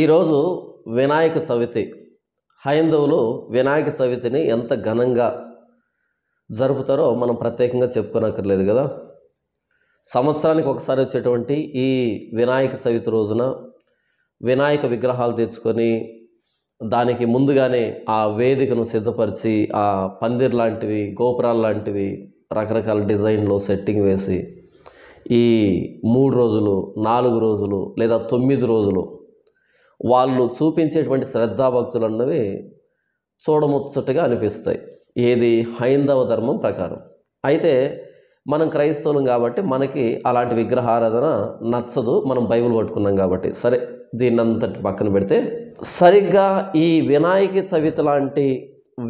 ఈరోజు వినాయక చవితి హైందవులు వినాయక చవితిని ఎంత ఘనంగా జరుపుతారో మనం ప్రత్యేకంగా చెప్పుకోనక్కర్లేదు కదా సంవత్సరానికి ఒకసారి వచ్చేటువంటి ఈ వినాయక చవితి రోజున వినాయక విగ్రహాలు తెచ్చుకొని దానికి ముందుగానే ఆ వేదికను సిద్ధపరిచి ఆ పందిర్ లాంటివి గోపురాలు లాంటివి రకరకాల డిజైన్లు సెట్టింగ్ వేసి ఈ మూడు రోజులు నాలుగు రోజులు లేదా తొమ్మిది రోజులు వాళ్ళు చూపించేటువంటి శ్రద్ధాభక్తులు అన్నవి చూడముచ్చటగా అనిపిస్తాయి ఏది హైందవ ధర్మం ప్రకారం అయితే మనం క్రైస్తవులం కాబట్టి మనకి అలాంటి విగ్రహారాధన నచ్చదు మనం బైబిల్ పట్టుకున్నాం కాబట్టి సరే దీన్ని అంతటి పక్కన పెడితే సరిగ్గా ఈ వినాయక చవితి లాంటి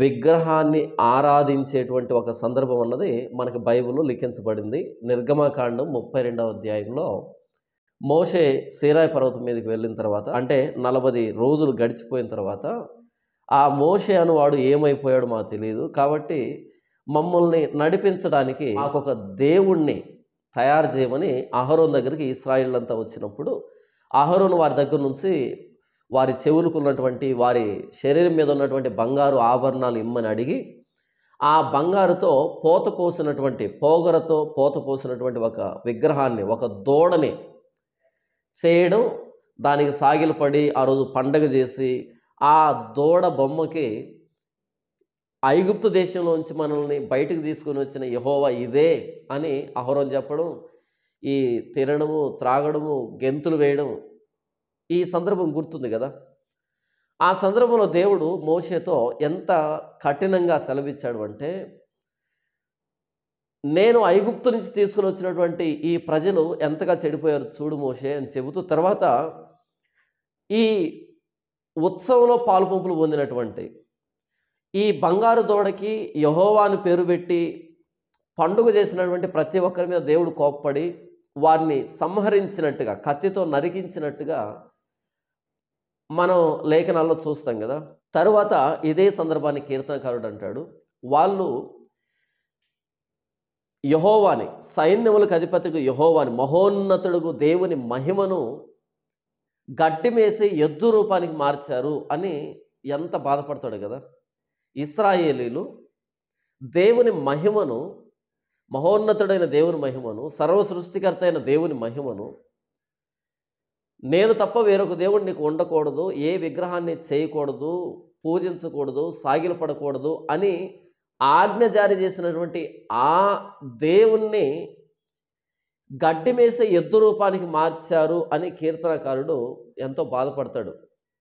విగ్రహాన్ని ఆరాధించేటువంటి ఒక సందర్భం అన్నది మనకి బైబిల్లో లిఖించబడింది నిర్గమకాండం ముప్పై రెండవ అధ్యాయంలో మోషే సీరాయి పర్వతం మీదకి వెళ్ళిన తర్వాత అంటే నలభై రోజులు గడిచిపోయిన తర్వాత ఆ మోషే అనువాడు ఏమైపోయాడు మాకు తెలియదు కాబట్టి మమ్మల్ని నడిపించడానికి ఒక దేవుణ్ణి తయారు చేయమని అహరోన్ దగ్గరికి ఇస్రాయిల్ అంతా వచ్చినప్పుడు అహరోన్ వారి దగ్గర నుంచి వారి చెవులకు ఉన్నటువంటి వారి శరీరం మీద ఉన్నటువంటి బంగారు ఆభరణాలు ఇమ్మని అడిగి ఆ బంగారుతో పోత పోసినటువంటి పోగరతో పోత పోసినటువంటి ఒక విగ్రహాన్ని ఒక దూడని చేయడం దానికి సాగిలపడి ఆ రోజు పండగ చేసి ఆ దూడ బొమ్మకి ఐగుప్తు దేశంలోంచి మనల్ని బయటకు తీసుకుని వచ్చిన యహోవా ఇదే అని అహోరం చెప్పడం ఈ తినడము త్రాగడము గెంతులు వేయడం ఈ సందర్భం గుర్తుంది కదా ఆ సందర్భంలో దేవుడు మోషేతో ఎంత కఠినంగా సెలవిచ్చాడు అంటే నేను ఐగుప్తు నుంచి తీసుకుని వచ్చినటువంటి ఈ ప్రజలు ఎంతగా చెడిపోయారు చూడు మోషే అని చెబుతూ తర్వాత ఈ ఉత్సవంలో పాలుపంపులు పొందినటువంటి ఈ బంగారు దోడకి యహోవాని పేరు పెట్టి పండుగ చేసినటువంటి ప్రతి ఒక్కరి మీద దేవుడు కోప్పడి వారిని సంహరించినట్టుగా కత్తితో నరికించినట్టుగా మనం లేఖనాల్లో చూస్తాం కదా తరువాత ఇదే సందర్భాన్ని కీర్తనకారుడు అంటాడు వాళ్ళు యహోవాని సైన్యములకు అధిపతికి యహోవాని మహోన్నతుడుకు దేవుని మహిమను గడ్డిమేసి ఎద్దు రూపానికి మార్చారు అని ఎంత బాధపడతాడు కదా ఇస్రాయేలీలు దేవుని మహిమను మహోన్నతుడైన దేవుని మహిమను సర్వ సృష్టికర్త అయిన దేవుని మహిమను నేను తప్ప వేరొక దేవుడు నీకు ఉండకూడదు ఏ విగ్రహాన్ని చేయకూడదు పూజించకూడదు సాగిలపడకూడదు అని ఆజ్ఞ జారీ చేసినటువంటి ఆ దేవుణ్ణి గడ్డిమేసే ఎద్దు రూపానికి మార్చారు అని కీర్తనకారుడు ఎంతో బాధపడతాడు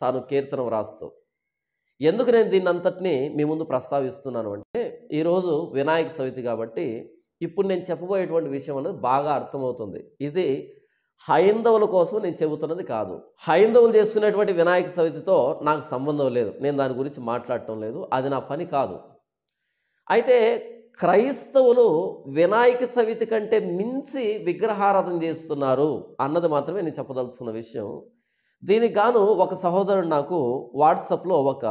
తాను కీర్తన వ్రాస్తూ ఎందుకు నేను దీన్ని అంతటిని మీ ముందు ప్రస్తావిస్తున్నాను అంటే ఈరోజు వినాయక చవితి కాబట్టి ఇప్పుడు నేను చెప్పబోయేటువంటి విషయం అనేది బాగా అర్థమవుతుంది ఇది హైందవుల కోసం నేను చెబుతున్నది కాదు హైందవులు చేసుకునేటువంటి వినాయక చవితితో నాకు సంబంధం లేదు నేను దాని గురించి మాట్లాడటం లేదు అది నా పని కాదు అయితే క్రైస్తవులు వినాయక చవితి కంటే మించి విగ్రహారాధన చేస్తున్నారు అన్నది మాత్రమే నేను చెప్పదలుచుకున్న విషయం దీనికి గాను ఒక సహోదరుడు నాకు వాట్సాప్లో ఒక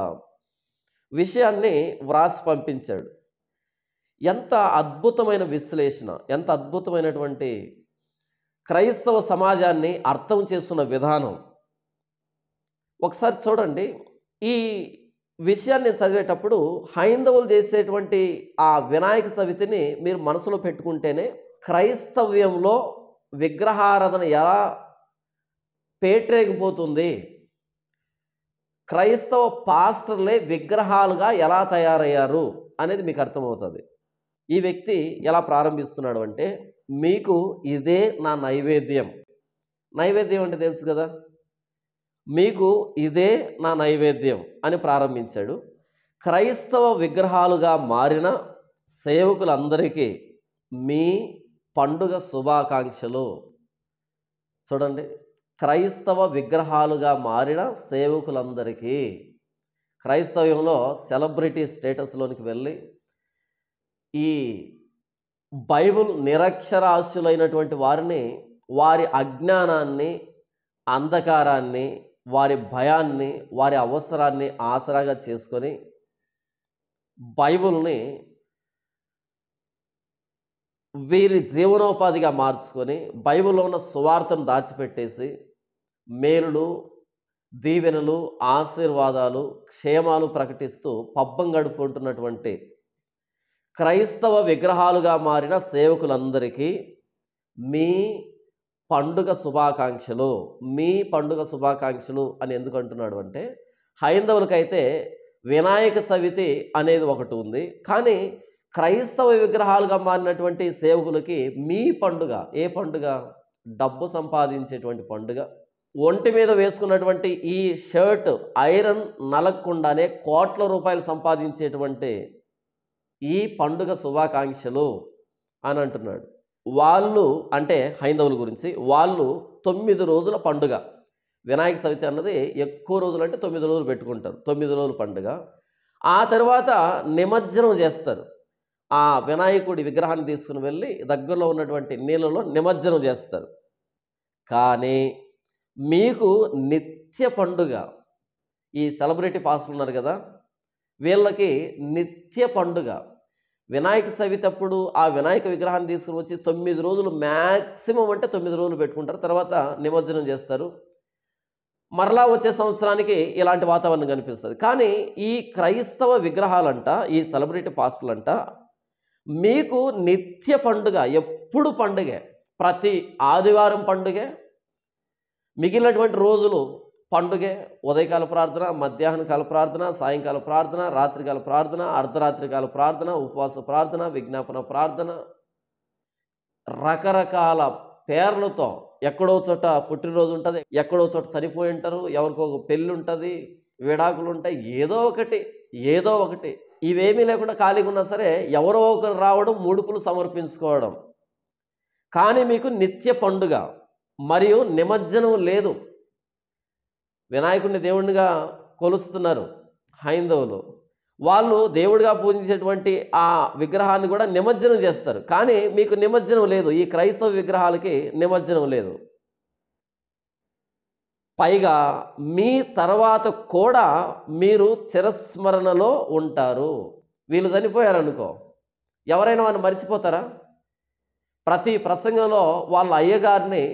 విషయాన్ని వ్రాసి పంపించాడు ఎంత అద్భుతమైన విశ్లేషణ ఎంత అద్భుతమైనటువంటి క్రైస్తవ సమాజాన్ని అర్థం చేస్తున్న విధానం ఒకసారి చూడండి ఈ విషయాన్ని నేను చదివేటప్పుడు హైందవులు చేసేటువంటి ఆ వినాయక చవితిని మీరు మనసులో పెట్టుకుంటేనే క్రైస్తవ్యంలో విగ్రహారాధన ఎలా పేటరేగిపోతుంది క్రైస్తవ పాస్టర్లే విగ్రహాలుగా ఎలా తయారయ్యారు అనేది మీకు అర్థమవుతుంది ఈ వ్యక్తి ఎలా ప్రారంభిస్తున్నాడు అంటే మీకు ఇదే నా నైవేద్యం నైవేద్యం అంటే తెలుసు కదా మీకు ఇదే నా నైవేద్యం అని ప్రారంభించాడు క్రైస్తవ విగ్రహాలుగా మారిన సేవకులందరికీ మీ పండుగ శుభాకాంక్షలు చూడండి క్రైస్తవ విగ్రహాలుగా మారిన సేవకులందరికీ క్రైస్తవ్యంలో సెలబ్రిటీ స్టేటస్లోనికి వెళ్ళి ఈ బైబుల్ నిరక్షరాస్యులైనటువంటి వారిని వారి అజ్ఞానాన్ని అంధకారాన్ని వారి భయాన్ని వారి అవసరాన్ని ఆసరాగా చేసుకొని బైబుల్ని వీరి జీవనోపాధిగా మార్చుకొని బైబిల్లో ఉన్న సువార్తను దాచిపెట్టేసి మేలులు దీవెనలు ఆశీర్వాదాలు క్షేమాలు ప్రకటిస్తూ పబ్బం గడుపుకుంటున్నటువంటి క్రైస్తవ విగ్రహాలుగా మారిన సేవకులందరికీ మీ పండుగ శుభాకాంక్షలు మీ పండుగ శుభాకాంక్షలు అని ఎందుకు అంటున్నాడు అంటే హైందవులకైతే వినాయక చవితి అనేది ఒకటి ఉంది కానీ క్రైస్తవ విగ్రహాలుగా మారినటువంటి సేవకులకి మీ పండుగ ఏ పండుగ డబ్బు సంపాదించేటువంటి పండుగ ఒంటి మీద వేసుకున్నటువంటి ఈ షర్ట్ ఐరన్ నలగకుండానే కోట్ల రూపాయలు సంపాదించేటువంటి ఈ పండుగ శుభాకాంక్షలు అని అంటున్నాడు వాళ్ళు అంటే హైందవుల గురించి వాళ్ళు తొమ్మిది రోజుల పండుగ వినాయక చవితి అన్నది ఎక్కువ రోజులు అంటే తొమ్మిది రోజులు పెట్టుకుంటారు తొమ్మిది రోజుల పండుగ ఆ తర్వాత నిమజ్జనం చేస్తారు ఆ వినాయకుడి విగ్రహాన్ని తీసుకుని వెళ్ళి దగ్గరలో ఉన్నటువంటి నీళ్ళలో నిమజ్జనం చేస్తారు కానీ మీకు నిత్య పండుగ ఈ సెలబ్రిటీ పాస్లు ఉన్నారు కదా వీళ్ళకి నిత్య పండుగ వినాయక చవితి అప్పుడు ఆ వినాయక విగ్రహాన్ని తీసుకుని వచ్చి తొమ్మిది రోజులు మ్యాక్సిమం అంటే తొమ్మిది రోజులు పెట్టుకుంటారు తర్వాత నిమజ్జనం చేస్తారు మరలా వచ్చే సంవత్సరానికి ఇలాంటి వాతావరణం కనిపిస్తుంది కానీ ఈ క్రైస్తవ విగ్రహాలంట ఈ సెలబ్రిటీ పాస్టులంట మీకు నిత్య పండుగ ఎప్పుడు పండుగే ప్రతి ఆదివారం పండుగే మిగిలినటువంటి రోజులు పండుగే ఉదయకాల ప్రార్థన మధ్యాహ్న కాల ప్రార్థన సాయంకాల ప్రార్థన రాత్రికాల ప్రార్థన అర్ధరాత్రి కాల ప్రార్థన ఉపవాస ప్రార్థన విజ్ఞాపన ప్రార్థన రకరకాల పేర్లతో ఎక్కడో చోట పుట్టినరోజు ఉంటుంది ఎక్కడో చోట చనిపోయి ఉంటారు ఎవరికో ఒక పెళ్ళి ఉంటుంది విడాకులు ఉంటాయి ఏదో ఒకటి ఏదో ఒకటి ఇవేమీ లేకుండా ఖాళీగా ఉన్నా సరే ఎవరో ఒకరు రావడం ముడుపులు సమర్పించుకోవడం కానీ మీకు నిత్య పండుగ మరియు నిమజ్జనం లేదు వినాయకుడిని దేవుడిగా కొలుస్తున్నారు హైందవులు వాళ్ళు దేవుడిగా పూజించేటువంటి ఆ విగ్రహాన్ని కూడా నిమజ్జనం చేస్తారు కానీ మీకు నిమజ్జనం లేదు ఈ క్రైస్తవ విగ్రహాలకి నిమజ్జనం లేదు పైగా మీ తర్వాత కూడా మీరు చిరస్మరణలో ఉంటారు వీళ్ళు చనిపోయారనుకో ఎవరైనా వాళ్ళు మర్చిపోతారా ప్రతి ప్రసంగంలో వాళ్ళ అయ్యగారిని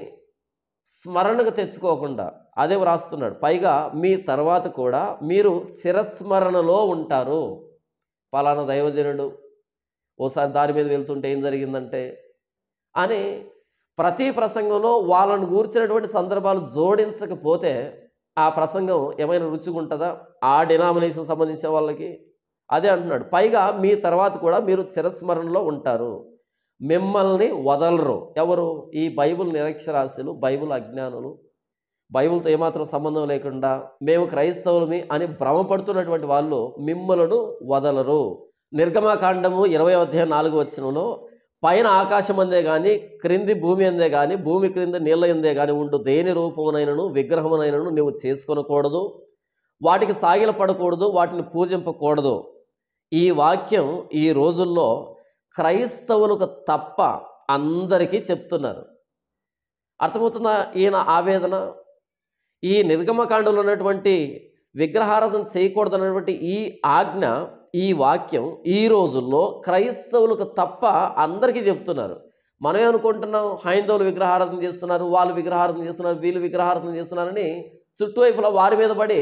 స్మరణకు తెచ్చుకోకుండా అదే వ్రాస్తున్నాడు పైగా మీ తర్వాత కూడా మీరు చిరస్మరణలో ఉంటారు పలానా దైవజనుడు ఓసారి దారి మీద వెళ్తుంటే ఏం జరిగిందంటే అని ప్రతి ప్రసంగంలో వాళ్ళను గూర్చినటువంటి సందర్భాలు జోడించకపోతే ఆ ప్రసంగం ఏమైనా రుచిగుంటుందా ఆ డినామినేషన్ సంబంధించిన వాళ్ళకి అదే అంటున్నాడు పైగా మీ తర్వాత కూడా మీరు చిరస్మరణలో ఉంటారు మిమ్మల్ని వదలరు ఎవరు ఈ బైబుల్ నిరక్షరాస్యులు బైబుల్ అజ్ఞానులు బైబుల్తో ఏమాత్రం సంబంధం లేకుండా మేము క్రైస్తవులమి అని భ్రమపడుతున్నటువంటి వాళ్ళు మిమ్మలను వదలరు నిర్గమాకాండము ఇరవై అధ్యాయం నాలుగు వచ్చినలో పైన ఆకాశం అందే కానీ క్రింది భూమి అందే కానీ భూమి క్రింద నీళ్ళ అందే కానీ ఉండు దేని రూపమునైనను విగ్రహమునైనను నువ్వు చేసుకొనకూడదు వాటికి సాగిల పడకూడదు వాటిని పూజింపకూడదు ఈ వాక్యం ఈ రోజుల్లో క్రైస్తవులకు తప్ప అందరికీ చెప్తున్నారు అర్థమవుతున్న ఈయన ఆవేదన ఈ నిర్గమకాండంలో ఉన్నటువంటి విగ్రహారాధన చేయకూడదన్నటువంటి ఈ ఆజ్ఞ ఈ వాక్యం ఈ రోజుల్లో క్రైస్తవులకు తప్ప అందరికీ చెప్తున్నారు మనం ఏమనుకుంటున్నాం హైందవులు విగ్రహారాధన చేస్తున్నారు వాళ్ళు విగ్రహారాధన చేస్తున్నారు వీళ్ళు విగ్రహారాధన చేస్తున్నారని చుట్టువైపుల వారి మీద పడి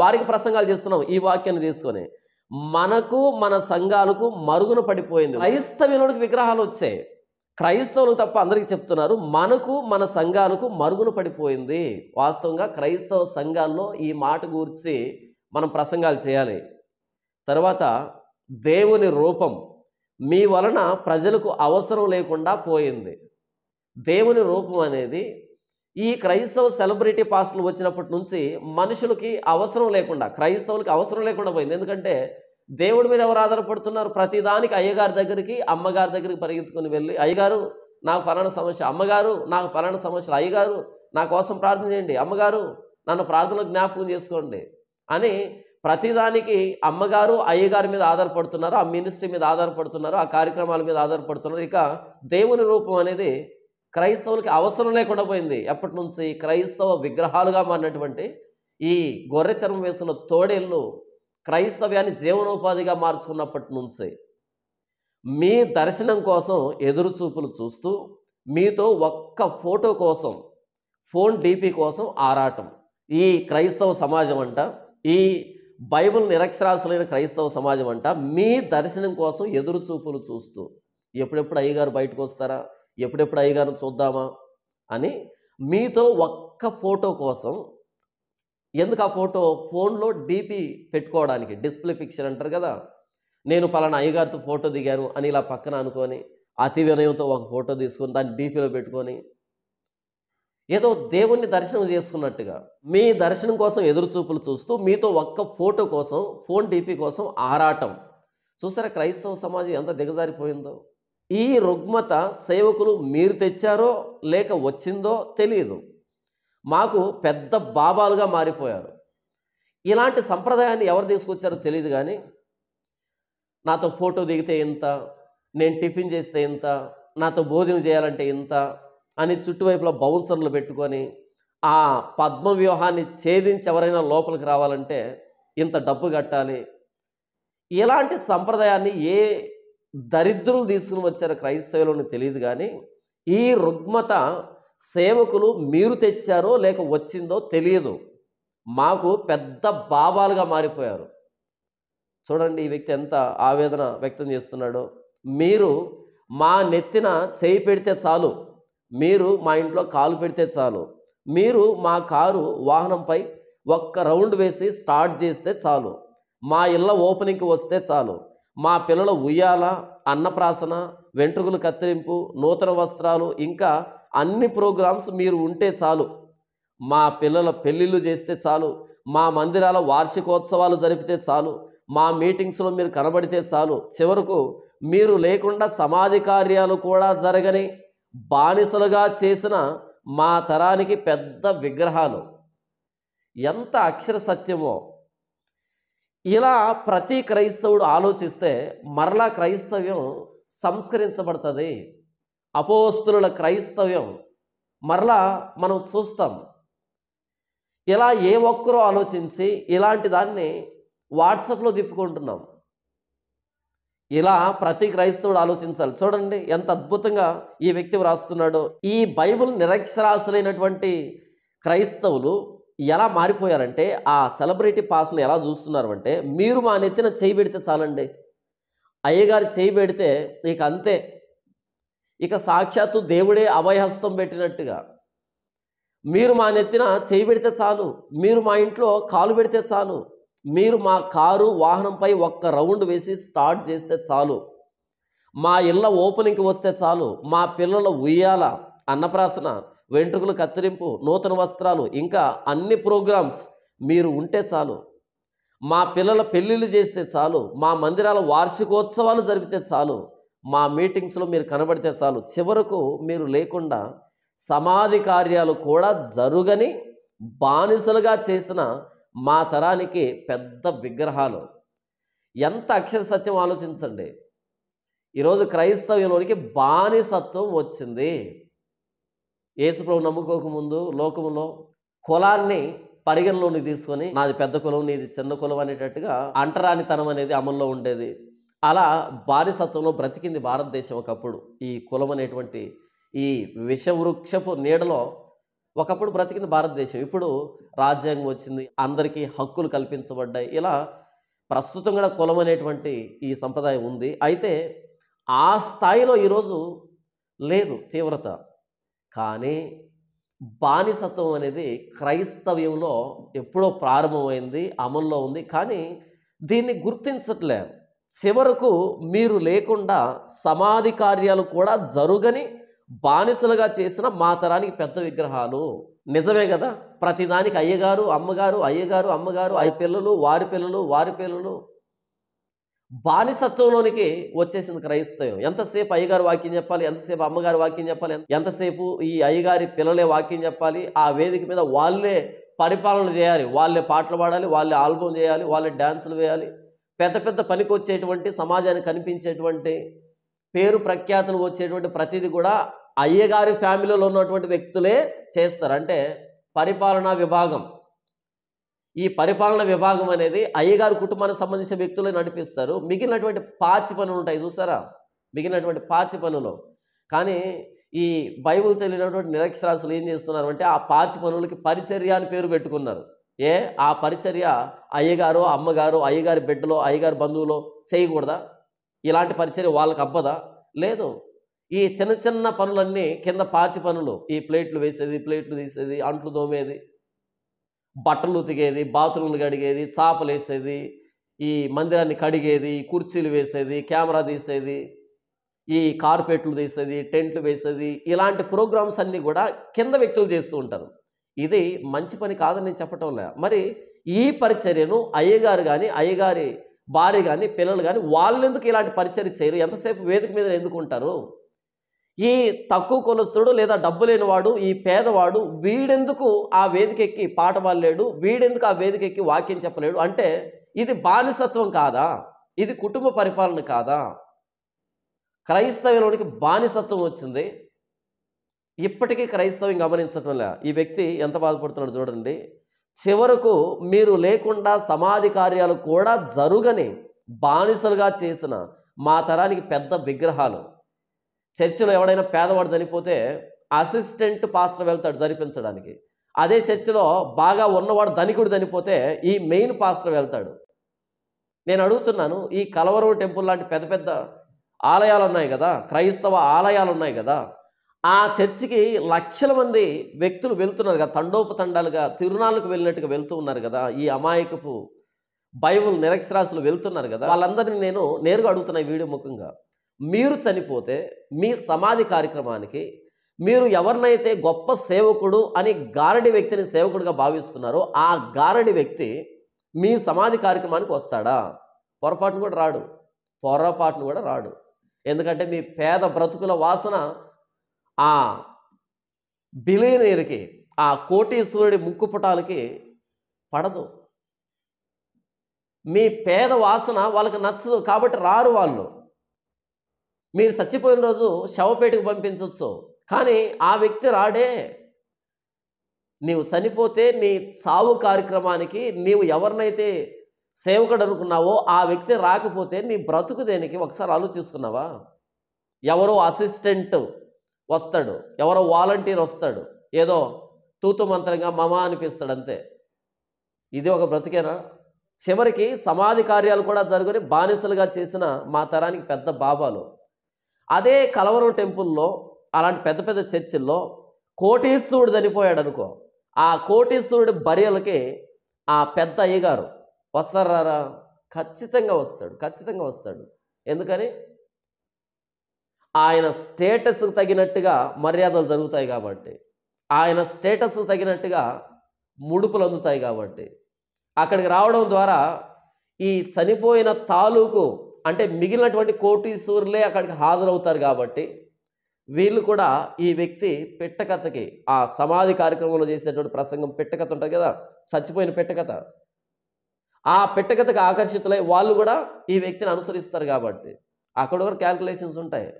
వారికి ప్రసంగాలు చేస్తున్నాం ఈ వాక్యాన్ని తీసుకొని మనకు మన సంఘాలకు మరుగున పడిపోయింది క్రైస్తవులకు విగ్రహాలు వచ్చాయి క్రైస్తవులు తప్ప అందరికీ చెప్తున్నారు మనకు మన సంఘాలకు మరుగున పడిపోయింది వాస్తవంగా క్రైస్తవ సంఘాల్లో ఈ మాట గురించి మనం ప్రసంగాలు చేయాలి తర్వాత దేవుని రూపం మీ వలన ప్రజలకు అవసరం లేకుండా పోయింది దేవుని రూపం అనేది ఈ క్రైస్తవ సెలబ్రిటీ పాస్టులు వచ్చినప్పటి నుంచి మనుషులకి అవసరం లేకుండా క్రైస్తవులకి అవసరం లేకుండా పోయింది ఎందుకంటే దేవుడి మీద ఎవరు ఆధారపడుతున్నారు ప్రతిదానికి అయ్యగారి దగ్గరికి అమ్మగారి దగ్గరికి పరిగెత్తుకుని వెళ్ళి అయ్యగారు నాకు పలానా సమస్య అమ్మగారు నాకు పలానా సమస్యలు అయ్యగారు నా కోసం ప్రార్థన చేయండి అమ్మగారు నన్ను ప్రార్థనలు జ్ఞాపకం చేసుకోండి అని ప్రతిదానికి అమ్మగారు అయ్యగారి మీద ఆధారపడుతున్నారు ఆ మినిస్ట్రీ మీద ఆధారపడుతున్నారు ఆ కార్యక్రమాల మీద ఆధారపడుతున్నారు ఇక దేవుని రూపం అనేది క్రైస్తవులకి అవసరం లేకుండా పోయింది ఎప్పటి నుంచి క్రైస్తవ విగ్రహాలుగా మారినటువంటి ఈ గొర్రె చర్మం వేసిన తోడేళ్ళు క్రైస్తవ్యాన్ని జీవనోపాధిగా మార్చుకున్నప్పటి నుంచి మీ దర్శనం కోసం ఎదురుచూపులు చూస్తూ మీతో ఒక్క ఫోటో కోసం ఫోన్ డీపీ కోసం ఆరాటం ఈ క్రైస్తవ సమాజం అంట ఈ బైబిల్ నిరక్షరాసులైన క్రైస్తవ సమాజం అంట మీ దర్శనం కోసం ఎదురుచూపులు చూస్తూ ఎప్పుడెప్పుడు అయ్యగారు బయటకు వస్తారా ఎప్పుడెప్పుడు అయ్యగారు చూద్దామా అని మీతో ఒక్క ఫోటో కోసం ఎందుకు ఆ ఫోటో ఫోన్లో డీపీ పెట్టుకోవడానికి డిస్ప్లే పిక్చర్ అంటారు కదా నేను పలానా అయ్యగారితో ఫోటో దిగాను అని ఇలా పక్కన అనుకొని అతి వినయంతో ఒక ఫోటో తీసుకొని దాన్ని డీపీలో పెట్టుకొని ఏదో దేవుణ్ణి దర్శనం చేసుకున్నట్టుగా మీ దర్శనం కోసం ఎదురుచూపులు చూస్తూ మీతో ఒక్క ఫోటో కోసం ఫోన్ డీపీ కోసం ఆరాటం చూసారా క్రైస్తవ సమాజం ఎంత దిగజారిపోయిందో ఈ రుగ్మత సేవకులు మీరు తెచ్చారో లేక వచ్చిందో తెలియదు మాకు పెద్ద బాబాలుగా మారిపోయారు ఇలాంటి సంప్రదాయాన్ని ఎవరు తీసుకొచ్చారో తెలియదు కానీ నాతో ఫోటో దిగితే ఇంత నేను టిఫిన్ చేస్తే ఇంత నాతో భోజనం చేయాలంటే ఇంత అని చుట్టువైపులో బౌన్సర్లు పెట్టుకొని ఆ పద్మ వ్యూహాన్ని ఛేదించి ఎవరైనా లోపలికి రావాలంటే ఇంత డబ్బు కట్టాలి ఇలాంటి సంప్రదాయాన్ని ఏ దరిద్రులు తీసుకుని వచ్చారు క్రైస్తవులని తెలియదు కానీ ఈ రుగ్మత సేవకులు మీరు తెచ్చారో లేక వచ్చిందో తెలియదు మాకు పెద్ద భావాలుగా మారిపోయారు చూడండి ఈ వ్యక్తి ఎంత ఆవేదన వ్యక్తం చేస్తున్నాడో మీరు మా నెత్తిన చేయి పెడితే చాలు మీరు మా ఇంట్లో కాలు పెడితే చాలు మీరు మా కారు వాహనంపై ఒక్క రౌండ్ వేసి స్టార్ట్ చేస్తే చాలు మా ఇళ్ళ ఓపెనింగ్కి వస్తే చాలు మా పిల్లల ఉయ్యాల అన్నప్రాసన వెంట్రుకలు కత్తిరింపు నూతన వస్త్రాలు ఇంకా అన్ని ప్రోగ్రామ్స్ మీరు ఉంటే చాలు మా పిల్లల పెళ్ళిళ్ళు చేస్తే చాలు మా మందిరాల వార్షికోత్సవాలు జరిపితే చాలు మా మీటింగ్స్లో మీరు కనబడితే చాలు చివరకు మీరు లేకుండా సమాధి కార్యాలు కూడా జరగని బానిసలుగా చేసిన మా తరానికి పెద్ద విగ్రహాలు ఎంత అక్షర సత్యమో ఇలా ప్రతి క్రైస్తవుడు ఆలోచిస్తే మరలా క్రైస్తవ్యం సంస్కరించబడుతుంది అపోస్తుల క్రైస్తవ్యం మరలా మనం చూస్తాం ఇలా ఏ ఒక్కరూ ఆలోచించి ఇలాంటి దాన్ని వాట్సాప్లో తిప్పుకుంటున్నాం ఇలా ప్రతి క్రైస్తవుడు ఆలోచించాలి చూడండి ఎంత అద్భుతంగా ఈ వ్యక్తి వ్రాస్తున్నాడో ఈ బైబుల్ నిరక్షరాశులైనటువంటి క్రైస్తవులు ఎలా మారిపోయారంటే ఆ సెలబ్రిటీ పాస్ని ఎలా చూస్తున్నారు అంటే మీరు మా నెత్తిన చేయి పెడితే చాలండి అయ్యగారు చేయి పెడితే ఇక అంతే ఇక సాక్షాత్తు దేవుడే అభయహస్తం పెట్టినట్టుగా మీరు మా నెత్తిన చేయి పెడితే చాలు మీరు మా ఇంట్లో కాలు పెడితే చాలు మీరు మా కారు వాహనంపై ఒక్క రౌండ్ వేసి స్టార్ట్ చేస్తే చాలు మా ఇళ్ళ ఓపెనింగ్కి వస్తే చాలు మా పిల్లల ఉయ్యాల అన్నప్రాసన వెంట్రుకలు కత్తిరింపు నూతన వస్త్రాలు ఇంకా అన్ని ప్రోగ్రామ్స్ మీరు ఉంటే చాలు మా పిల్లల పెళ్ళిళ్ళు చేస్తే చాలు మా మందిరాల వార్షికోత్సవాలు జరిపితే చాలు మా మీటింగ్స్లో మీరు కనబడితే చాలు చివరకు మీరు లేకుండా సమాధి కార్యాలు కూడా జరుగని బానిసలుగా చేసిన మా తరానికి పెద్ద విగ్రహాలు ఎంత అక్షర సత్యం ఆలోచించండి ఈరోజు క్రైస్తవ్యంలోనికి బానిసత్వం వచ్చింది యేసుప్రభు నమ్ముకోకముందు లోకములో కులాన్ని పరిగణలోని తీసుకొని నాది పెద్ద కులం నీది చిన్న కులం అనేటట్టుగా అంటరానితనం అనేది అమల్లో ఉండేది అలా బారిసత్వంలో బ్రతికింది భారతదేశం ఒకప్పుడు ఈ కులం అనేటువంటి ఈ విషవృక్షపు నీడలో ఒకప్పుడు బ్రతికింది భారతదేశం ఇప్పుడు రాజ్యాంగం వచ్చింది అందరికీ హక్కులు కల్పించబడ్డాయి ఇలా ప్రస్తుతం కూడా కులం అనేటువంటి ఈ సంప్రదాయం ఉంది అయితే ఆ స్థాయిలో ఈరోజు లేదు తీవ్రత కానీ బానిసత్వం అనేది క్రైస్తవ్యంలో ఎప్పుడో ప్రారంభమైంది అమల్లో ఉంది కానీ దీన్ని గుర్తించట్లేదు చివరకు మీరు లేకుండా సమాధి కార్యాలు కూడా జరుగని బానిసలుగా చేసిన మా తరానికి పెద్ద విగ్రహాలు నిజమే కదా ప్రతిదానికి అయ్యగారు అమ్మగారు అయ్యగారు అమ్మగారు అయ్య పిల్లలు వారి పిల్లలు వారి పిల్లలు బానిసత్వంలోనికి వచ్చేసింది క్రైస్తవం ఎంతసేపు అయ్యగారు వాక్యం చెప్పాలి ఎంతసేపు అమ్మగారు వాక్యం చెప్పాలి ఎంతసేపు ఈ అయ్యగారి పిల్లలే వాక్యం చెప్పాలి ఆ వేదిక మీద వాళ్ళే పరిపాలన చేయాలి వాళ్ళే పాటలు పాడాలి వాళ్ళే ఆల్బమ్ చేయాలి వాళ్ళే డ్యాన్సులు వేయాలి పెద్ద పెద్ద పనికి వచ్చేటువంటి సమాజానికి కనిపించేటువంటి పేరు ప్రఖ్యాతులు వచ్చేటువంటి ప్రతిదీ కూడా అయ్యగారి ఫ్యామిలీలో ఉన్నటువంటి వ్యక్తులే చేస్తారు అంటే పరిపాలనా విభాగం ఈ పరిపాలన విభాగం అనేది అయ్యగారు కుటుంబానికి సంబంధించిన వ్యక్తులు నడిపిస్తారు మిగిలినటువంటి పాచి పనులు ఉంటాయి చూసారా మిగిలినటువంటి పాచి పనులు కానీ ఈ బైబుల్ తెలియనటువంటి నిరక్షరాసులు ఏం చేస్తున్నారు అంటే ఆ పాచి పనులకి పరిచర్య అని పేరు పెట్టుకున్నారు ఏ ఆ పరిచర్య అయ్యగారు అమ్మగారు అయ్యగారి బిడ్డలో అయ్యగారి బంధువులు చేయకూడదా ఇలాంటి పరిచర్య వాళ్ళకి అబ్బదా లేదు ఈ చిన్న చిన్న పనులన్నీ కింద పాచి పనులు ఈ ప్లేట్లు వేసేది ప్లేట్లు తీసేది అంట్లు తోమేది బట్టలు ఉతికేది బాత్రూమ్లు కడిగేది చాపలు వేసేది ఈ మందిరాన్ని కడిగేది కుర్చీలు వేసేది కెమెరా తీసేది ఈ కార్పెట్లు తీసేది టెంట్లు వేసేది ఇలాంటి ప్రోగ్రామ్స్ అన్నీ కూడా కింద వ్యక్తులు చేస్తూ ఉంటారు ఇది మంచి పని కాదని నేను చెప్పటం లే మరి ఈ పరిచర్యను అయ్యగారు కానీ అయ్యగారి భార్య కానీ పిల్లలు కానీ ఎందుకు ఇలాంటి పరిచర్ చేయరు ఎంతసేపు వేదిక మీద ఎందుకు ఉంటారు ఈ తక్కువ కులస్తుడు లేదా డబ్బు లేనివాడు ఈ పేదవాడు వీడెందుకు ఆ వేదికెక్కి పాట పాడలేడు వీడెందుకు ఆ వేదికెక్కి వాక్యం చెప్పలేడు అంటే ఇది బానిసత్వం కాదా ఇది కుటుంబ పరిపాలన కాదా క్రైస్తవంలోనికి బానిసత్వం వచ్చింది ఇప్పటికీ క్రైస్తవం గమనించటం లే ఈ వ్యక్తి ఎంత బాధపడుతున్నాడు చూడండి చివరకు మీరు లేకుండా సమాధి కార్యాలు కూడా జరుగని బానిసలుగా చేసిన మా తరానికి పెద్ద విగ్రహాలు చర్చిలో ఎవడైనా పేదవాడు చనిపోతే అసిస్టెంట్ పాస్టర్ వెళ్తాడు జరిపించడానికి అదే చర్చిలో బాగా ఉన్నవాడు ధనికుడు చనిపోతే ఈ మెయిన్ పాస్టర్ వెళ్తాడు నేను అడుగుతున్నాను ఈ కలవరం టెంపుల్ లాంటి పెద్ద పెద్ద ఆలయాలు ఉన్నాయి కదా క్రైస్తవ ఆలయాలు ఉన్నాయి కదా ఆ చర్చికి లక్షల మంది వ్యక్తులు వెళ్తున్నారు కదా తండోపతండాలుగా తిరునాళ్ళకు వెళ్ళినట్టుగా వెళ్తూ ఉన్నారు కదా ఈ అమాయకపు బైబుల్ నిరక్షరాశులు వెళ్తున్నారు కదా వాళ్ళందరినీ నేను నేరుగా అడుగుతున్నాయి వీడియో ముఖంగా మీరు చనిపోతే మీ సమాధి కార్యక్రమానికి మీరు ఎవరినైతే గొప్ప సేవకుడు అని గారడి వ్యక్తిని సేవకుడిగా భావిస్తున్నారో ఆ గారడి వ్యక్తి మీ సమాధి కార్యక్రమానికి వస్తాడా పొరపాటును కూడా రాడు పొరపాటును కూడా రాడు ఎందుకంటే మీ పేద బ్రతుకుల వాసన ఆ బిలీనీరికి ఆ కోటీశ్వరుడి ముక్కుపుటాలకి పడదు మీ పేద వాసన వాళ్ళకి నచ్చదు కాబట్టి రారు వాళ్ళు మీరు చచ్చిపోయిన రోజు శవపేటకు పంపించవచ్చు కానీ ఆ వ్యక్తి రాడే నీవు చనిపోతే నీ సావు కార్యక్రమానికి నీవు ఎవరినైతే సేవకుడు అనుకున్నావో ఆ వ్యక్తి రాకపోతే నీ బ్రతుకు దేనికి ఒకసారి ఆలోచిస్తున్నావా ఎవరో అసిస్టెంట్ వస్తాడు ఎవరో వాలంటీర్ వస్తాడు ఏదో తూతు మంత్రంగా మమ అనిపిస్తాడు అంతే ఇది ఒక బ్రతికేనా చివరికి సమాధి కార్యాలు కూడా జరుగుని బానిసలుగా చేసిన మా తరానికి పెద్ద బాబాలు అదే కలవరం టెంపుల్లో అలాంటి పెద్ద పెద్ద చర్చిల్లో కోటీశ్వరుడు చనిపోయాడు అనుకో ఆ కోటీశ్వరుడి బర్యలకి ఆ పెద్ద అయ్యగారు వస్తారా ఖచ్చితంగా వస్తాడు ఖచ్చితంగా వస్తాడు ఎందుకని ఆయన స్టేటస్ తగినట్టుగా మర్యాదలు జరుగుతాయి కాబట్టి ఆయన స్టేటస్ తగినట్టుగా ముడుపులు అందుతాయి కాబట్టి అక్కడికి రావడం ద్వారా ఈ చనిపోయిన తాలూకు అంటే మిగిలినటువంటి కోటీశ్వరులే అక్కడికి హాజరవుతారు కాబట్టి వీళ్ళు కూడా ఈ వ్యక్తి పెట్టకథకి ఆ సమాధి కార్యక్రమంలో చేసేటువంటి ప్రసంగం పెట్టకథ ఉంటుంది కదా చచ్చిపోయిన పెట్టకథ ఆ పెట్టకథకు ఆకర్షితులై వాళ్ళు కూడా ఈ వ్యక్తిని అనుసరిస్తారు కాబట్టి అక్కడ కూడా క్యాల్కులేషన్స్ ఉంటాయి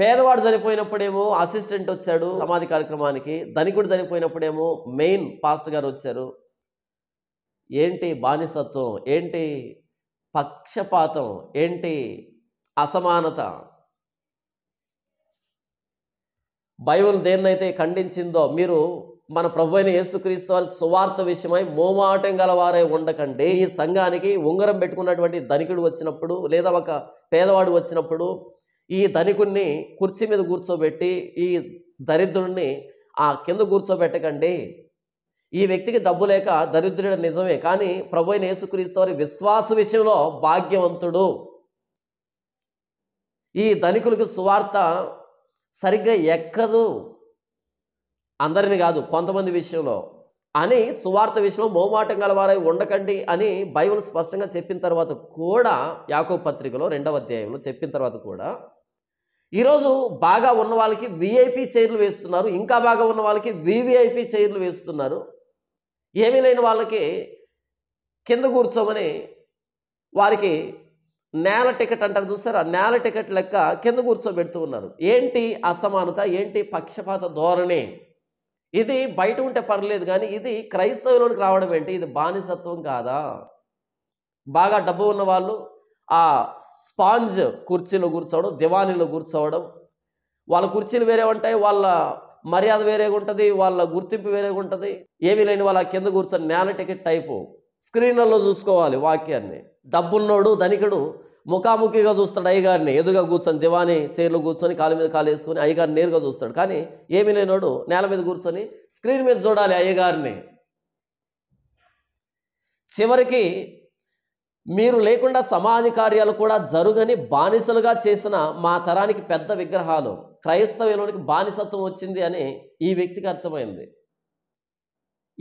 పేదవాడు చనిపోయినప్పుడేమో అసిస్టెంట్ వచ్చాడు సమాధి కార్యక్రమానికి ధనికుడు చనిపోయినప్పుడేమో మెయిన్ పాస్ట్ గారు వచ్చారు ఏంటి బానిసత్వం ఏంటి పక్షపాతం ఏంటి అసమానత బైబిల్ దేన్నైతే ఖండించిందో మీరు మన ప్రభు అయిన యేసుక్రీస్తు వారి సువార్త విషయమై మోమాటం గలవారే ఉండకండి ఈ సంఘానికి ఉంగరం పెట్టుకున్నటువంటి ధనికుడు వచ్చినప్పుడు లేదా ఒక పేదవాడు వచ్చినప్పుడు ఈ ధనికుణ్ణి కుర్చీ మీద కూర్చోబెట్టి ఈ దరిద్రుణ్ణి ఆ కింద కూర్చోబెట్టకండి ఈ వ్యక్తికి డబ్బు లేక దరిద్రుడు నిజమే కానీ ప్రభు అయిన యేసుక్రీస్తు వారి విశ్వాస విషయంలో భాగ్యవంతుడు ఈ ధనికులకు సువార్త సరిగ్గా ఎక్కదు అందరిని కాదు కొంతమంది విషయంలో అని సువార్త విషయంలో మోమాటం గలవారై ఉండకండి అని బైబిల్ స్పష్టంగా చెప్పిన తర్వాత కూడా యాకో పత్రికలో రెండవ అధ్యాయంలో చెప్పిన తర్వాత కూడా ఈరోజు బాగా ఉన్న వాళ్ళకి విఐపి చైర్లు వేస్తున్నారు ఇంకా బాగా ఉన్న వాళ్ళకి వివిఐపి చైర్లు వేస్తున్నారు ఏమీ లేని వాళ్ళకి కింద కూర్చోమని వారికి నేల టికెట్ అంటారు ఆ నేల టికెట్ లెక్క కింద కూర్చోబెడుతూ ఉన్నారు ఏంటి అసమానత ఏంటి పక్షపాత ధోరణి ఇది బయట ఉంటే పర్లేదు కానీ ఇది క్రైస్తవులోనికి రావడం ఏంటి ఇది బానిసత్వం కాదా బాగా డబ్బు ఉన్న వాళ్ళు ఆ స్పాంజ్ కుర్చీలో కూర్చోవడం దివాణిలో కూర్చోవడం వాళ్ళ కుర్చీలు వేరే ఉంటాయి వాళ్ళ మర్యాద వేరేగా ఉంటుంది వాళ్ళ గుర్తింపు వేరేగా ఉంటుంది ఏమీ లేని వాళ్ళ కింద కూర్చొని నేల టికెట్ టైపు స్క్రీన్లలో చూసుకోవాలి వాక్యాన్ని డబ్బున్నోడు ధనికుడు ముఖాముఖిగా చూస్తాడు అయ్యగారిని ఎదుగా కూర్చొని దివాని చైర్లో కూర్చొని కాలు మీద కాలు వేసుకొని అయ్యగారిని నేరుగా చూస్తాడు కానీ ఏమీ లేనోడు నేల మీద కూర్చొని స్క్రీన్ మీద చూడాలి అయ్యగారిని చివరికి మీరు లేకుండా సమాధి కార్యాలు కూడా జరుగని బానిసలుగా చేసిన మా తరానికి పెద్ద విగ్రహాలు క్రైస్తవ్యంలోనికి బానిసత్వం వచ్చింది అని ఈ వ్యక్తికి అర్థమైంది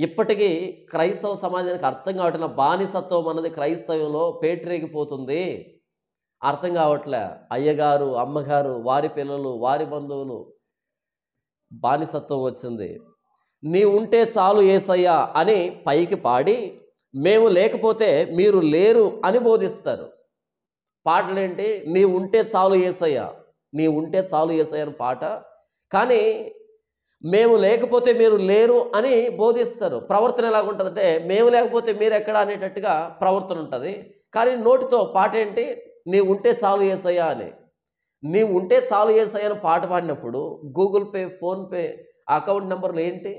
ఇప్పటికీ క్రైస్తవ సమాజానికి అర్థం కావట్లే బానిసత్వం అన్నది క్రైస్తవ్యంలో పేటరేగిపోతుంది అర్థం కావట్లే అయ్యగారు అమ్మగారు వారి పిల్లలు వారి బంధువులు బానిసత్వం వచ్చింది నీ ఉంటే చాలు ఏసయ్యా అని పైకి పాడి మేము లేకపోతే మీరు లేరు అని బోధిస్తారు పాటలేంటి నీ ఉంటే చాలు ఏసయ్యా నీ ఉంటే చాలు ఏసయ్య అని పాట కానీ మేము లేకపోతే మీరు లేరు అని బోధిస్తారు ప్రవర్తన ఎలాగుంటుందంటే మేము లేకపోతే మీరు ఎక్కడ అనేటట్టుగా ప్రవర్తన ఉంటుంది కానీ నోటితో పాట ఏంటి నీ ఉంటే చాలు ఏసయ్యా అని నీ ఉంటే చాలు ఏసయ్యా అని పాట పాడినప్పుడు గూగుల్ పే ఫోన్పే అకౌంట్ నెంబర్లు ఏంటి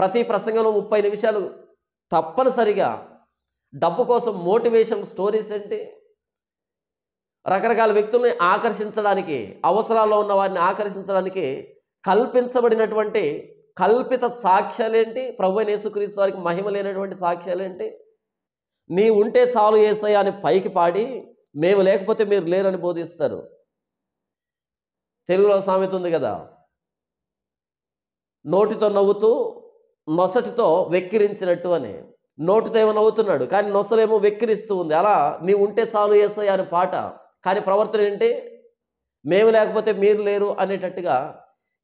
ప్రతి ప్రసంగంలో ముప్పై నిమిషాలు తప్పనిసరిగా డబ్బు కోసం మోటివేషన్ స్టోరీస్ ఏంటి రకరకాల వ్యక్తుల్ని ఆకర్షించడానికి అవసరాల్లో ఉన్న వారిని ఆకర్షించడానికి కల్పించబడినటువంటి కల్పిత సాక్ష్యాలేంటి ప్రభు నేసుక్రీస్తు వారికి మహిమ లేనటువంటి సాక్ష్యాలేంటి నీ ఉంటే చాలు ఏసయ్య అని పైకి పాడి మేము లేకపోతే మీరు లేరని బోధిస్తారు తెలుగులో సామెత ఉంది కదా నోటితో నవ్వుతూ నొసటితో వెక్కిరించినట్టు అని నోటితో ఏమైనా అవుతున్నాడు కానీ నొసలేమో వెక్కిరిస్తూ ఉంది అలా నీవు ఉంటే చాలు చేస్తాయి అని పాట కానీ ప్రవర్తన ఏంటి మేము లేకపోతే మీరు లేరు అనేటట్టుగా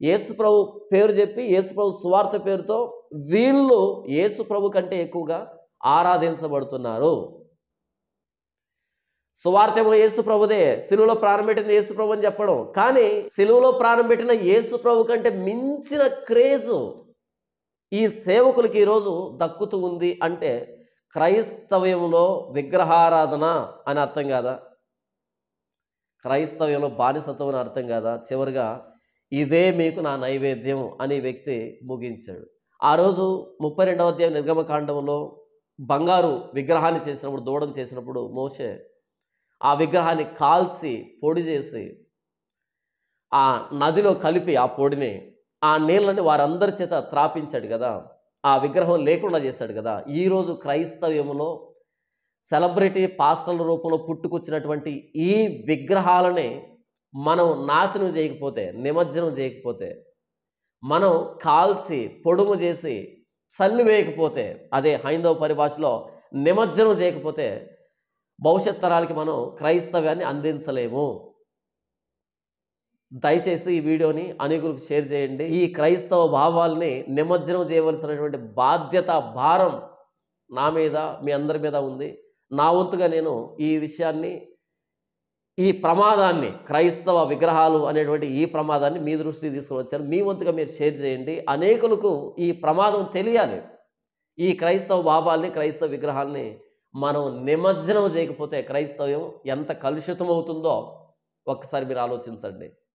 యేసుప్రభు పేరు చెప్పి యేసుప్రభు స్వార్థ పేరుతో వీళ్ళు యేసుప్రభు కంటే ఎక్కువగా ఆరాధించబడుతున్నారు సువార్థేమో యేసు ప్రభుదే శిలువులో ప్రాణం పెట్టిన యేసు ప్రభు అని చెప్పడం కానీ శిలువులో ప్రాణం పెట్టిన యేసు ప్రభు కంటే మించిన క్రేజు ఈ సేవకులకి ఈరోజు దక్కుతూ ఉంది అంటే క్రైస్తవ్యంలో విగ్రహారాధన అని అర్థం కాదా క్రైస్తవ్యంలో బానిసత్వం అని అర్థం కాదా చివరిగా ఇదే మీకు నా నైవేద్యం అని వ్యక్తి ముగించాడు ఆ రోజు ముప్పై రెండవ అధ్యాయం నిర్గమకాండంలో బంగారు విగ్రహాన్ని చేసినప్పుడు దూడం చేసినప్పుడు మోసే ఆ విగ్రహాన్ని కాల్చి పొడి చేసి ఆ నదిలో కలిపి ఆ పొడిని ఆ నీళ్ళని వారందరి చేత త్రాపించాడు కదా ఆ విగ్రహం లేకుండా చేశాడు కదా ఈరోజు క్రైస్తవ్యములో సెలబ్రిటీ పాస్టల్ రూపంలో పుట్టుకొచ్చినటువంటి ఈ విగ్రహాలనే మనం నాశనం చేయకపోతే నిమజ్జనం చేయకపోతే మనం కాల్చి పొడుము చేసి చల్లివేయకపోతే అదే హైందవ పరిభాషలో నిమజ్జనం చేయకపోతే భవిష్యత్ తరాలకి మనం క్రైస్తవ్యాన్ని అందించలేము దయచేసి ఈ వీడియోని అనేకులకు షేర్ చేయండి ఈ క్రైస్తవ భావాల్ని నిమజ్జనం చేయవలసినటువంటి బాధ్యత భారం నా మీద మీ అందరి మీద ఉంది నా వంతుగా నేను ఈ విషయాన్ని ఈ ప్రమాదాన్ని క్రైస్తవ విగ్రహాలు అనేటువంటి ఈ ప్రమాదాన్ని మీ దృష్టికి తీసుకుని వచ్చాను మీ వంతుగా మీరు షేర్ చేయండి అనేకులకు ఈ ప్రమాదం తెలియాలి ఈ క్రైస్తవ భావాల్ని క్రైస్తవ విగ్రహాల్ని మనం నిమజ్జనం చేయకపోతే క్రైస్తవ్యం ఎంత కలుషితం అవుతుందో ఒక్కసారి మీరు ఆలోచించండి